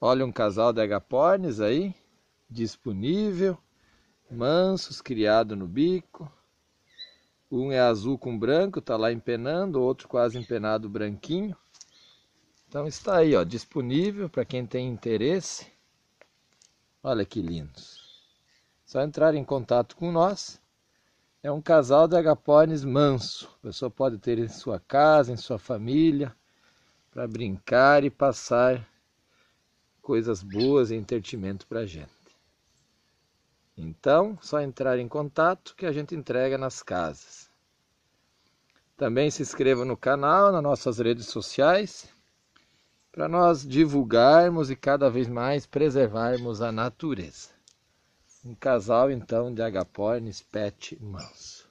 Olha um casal de agapornes aí, disponível, mansos, criado no bico. Um é azul com branco, tá lá empenando, outro quase empenado branquinho. Então está aí, ó, disponível para quem tem interesse. Olha que lindos. Só entrar em contato com nós. É um casal de agapornes manso. A pessoa pode ter em sua casa, em sua família, para brincar e passar coisas boas e entretenimento para a gente. Então, só entrar em contato que a gente entrega nas casas. Também se inscreva no canal, nas nossas redes sociais, para nós divulgarmos e cada vez mais preservarmos a natureza. Um casal então de agapornis pet manso.